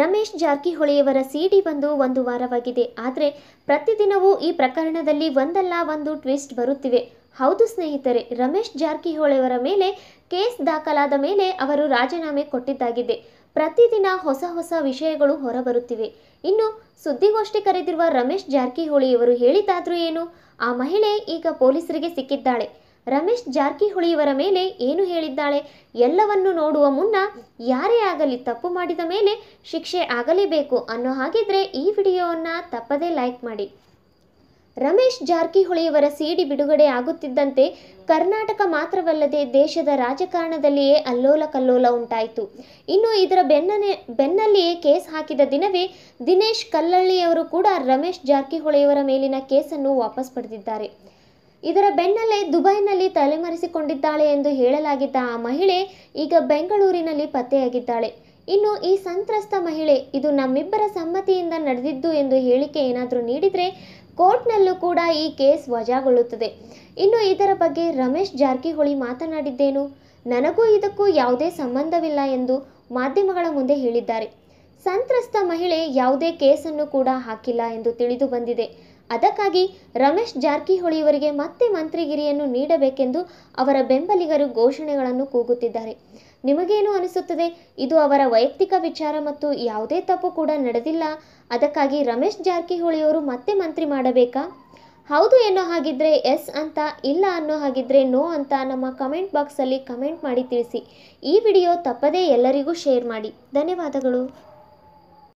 ರಮೇಶ್ ಜಾರಕಿಹೊಳಿಯವರ ಸಿಡಿ ಬಂದು ಒಂದು ವಾರವಾಗಿದೆ ಆದರೆ ಪ್ರತಿದಿನವೂ ಈ ಪ್ರಕರಣದಲ್ಲಿ ಒಂದಲ್ಲ ಒಂದು ಟ್ವಿಸ್ಟ್ ಬರುತ್ತಿವೆ ಹೌದು ಸ್ನೇಹಿತರೆ ರಮೇಶ್ ಜಾರಕಿಹೊಳಿಯವರ ಮೇಲೆ ಕೇಸ್ ದಾಖಲಾದ ಮೇಲೆ ಅವರು ರಾಜೀನಾಮೆ ಕೊಟ್ಟಿದ್ದಾಗಿದೆ ಪ್ರತಿದಿನ ಹೊಸ ಹೊಸ ವಿಷಯಗಳು ಹೊರಬರುತ್ತಿವೆ ಇನ್ನು ಸುದ್ದಿಗೋಷ್ಠಿ ಕರೆದಿರುವ ರಮೇಶ್ ಜಾರಕಿಹೊಳಿಯವರು ಹೇಳಿದ್ದಾದರೂ ಏನು ಆ ಮಹಿಳೆ ಈಗ ಪೊಲೀಸರಿಗೆ ಸಿಕ್ಕಿದ್ದಾಳೆ ರಮೇಶ್ ಜಾರಕಿಹೊಳಿಯವರ ಮೇಲೆ ಏನು ಹೇಳಿದ್ದಾಳೆ ಎಲ್ಲವನ್ನು ನೋಡುವ ಮುನ್ನ ಯಾರೇ ಆಗಲಿ ತಪ್ಪು ಮಾಡಿದ ಮೇಲೆ ಶಿಕ್ಷೆ ಆಗಲೇಬೇಕು ಅನ್ನೋ ಹಾಗಿದ್ರೆ ಈ ವಿಡಿಯೋವನ್ನು ತಪ್ಪದೇ ಲೈಕ್ ಮಾಡಿ ರಮೇಶ್ ಜಾರಕಿಹೊಳಿಯವರ ಸಿಡಿ ಬಿಡುಗಡೆ ಆಗುತ್ತಿದ್ದಂತೆ ಕರ್ನಾಟಕ ಮಾತ್ರವಲ್ಲದೆ ದೇಶದ ರಾಜಕಾರಣದಲ್ಲಿಯೇ ಅಲ್ಲೋಲ ಕಲ್ಲೋಲ ಉಂಟಾಯಿತು ಇನ್ನು ಇದರ ಬೆನ್ನನೆ ಬೆನ್ನಲ್ಲಿಯೇ ಕೇಸ್ ಹಾಕಿದ ದಿನವೇ ದಿನೇಶ್ ಕಲ್ಲಳ್ಳಿಯವರು ಕೂಡ ರಮೇಶ್ ಜಾರಕಿಹೊಳಿಯವರ ಮೇಲಿನ ಕೇಸನ್ನು ವಾಪಸ್ ಪಡೆದಿದ್ದಾರೆ ಇದರ ಬೆನ್ನಲ್ಲೇ ದುಬೈನ ಕಾಣಿಸಿಕೊಂಡಿದ್ದಾಳೆ ಎಂದು ಹೇಳಲಾಗಿದ್ದ ಆ ಮಹಿಳೆ ಈಗ ಬೆಂಗಳೂರಿನಲ್ಲಿ ಪತ್ತೆಯಾಗಿದ್ದಾಳೆ ಇನ್ನು ಈ ಸಂತ್ರಸ್ತ ಮಹಿಳೆ ಇದು ನಮ್ಮಿಬ್ಬರ ಸಮ್ಮತಿಯಿಂದ ನಡೆದಿದ್ದು ಎಂದು ಹೇಳಿಕೆ ಏನಾದರೂ ನೀಡಿದರೆ ಕೋರ್ಟ್ನಲ್ಲೂ ಕೂಡ ಈ ಕೇಸ್ ವಜಾಗೊಳ್ಳುತ್ತದೆ ಇನ್ನು ಇದರ ಬಗ್ಗೆ ರಮೇಶ್ ಜಾರಕಿಹೊಳಿ ಮಾತನಾಡಿದ್ದೇನು ನನಗೂ ಇದಕ್ಕೂ ಯಾವುದೇ ಸಂಬಂಧವಿಲ್ಲ ಎಂದು ಮಾಧ್ಯಮಗಳ ಮುಂದೆ ಹೇಳಿದ್ದಾರೆ ಸಂತ್ರಸ್ತ ಮಹಿಳೆ ಯಾವುದೇ ಕೇಸನ್ನು ಕೂಡ ಹಾಕಿಲ್ಲ ಎಂದು ತಿಳಿದು ಬಂದಿದೆ ಅದಕ್ಕಾಗಿ ರಮೇಶ್ ಜಾರಕಿಹೊಳಿಯವರಿಗೆ ಮತ್ತೆ ಮಂತ್ರಿಗಿರಿಯನ್ನು ನೀಡಬೇಕೆಂದು ಅವರ ಬೆಂಬಲಿಗರು ಘೋಷಣೆಗಳನ್ನು ಕೂಗುತ್ತಿದ್ದಾರೆ ನಿಮಗೇನು ಅನಿಸುತ್ತದೆ ಇದು ಅವರ ವೈಯಕ್ತಿಕ ವಿಚಾರ ಮತ್ತು ಯಾವುದೇ ತಪ್ಪು ಕೂಡ ನಡೆದಿಲ್ಲ ಅದಕ್ಕಾಗಿ ರಮೇಶ್ ಜಾರಕಿಹೊಳಿಯವರು ಮತ್ತೆ ಮಂತ್ರಿ ಮಾಡಬೇಕಾ ಹೌದು ಎನ್ನೋ ಹಾಗಿದ್ರೆ ಎಸ್ ಅಂತ ಇಲ್ಲ ಅನ್ನೋ ಹಾಗಿದ್ರೆ ನೋ ಅಂತ ನಮ್ಮ ಕಮೆಂಟ್ ಬಾಕ್ಸಲ್ಲಿ ಕಮೆಂಟ್ ಮಾಡಿ ತಿಳಿಸಿ ಈ ವಿಡಿಯೋ ತಪ್ಪದೇ ಎಲ್ಲರಿಗೂ ಶೇರ್ ಮಾಡಿ ಧನ್ಯವಾದಗಳು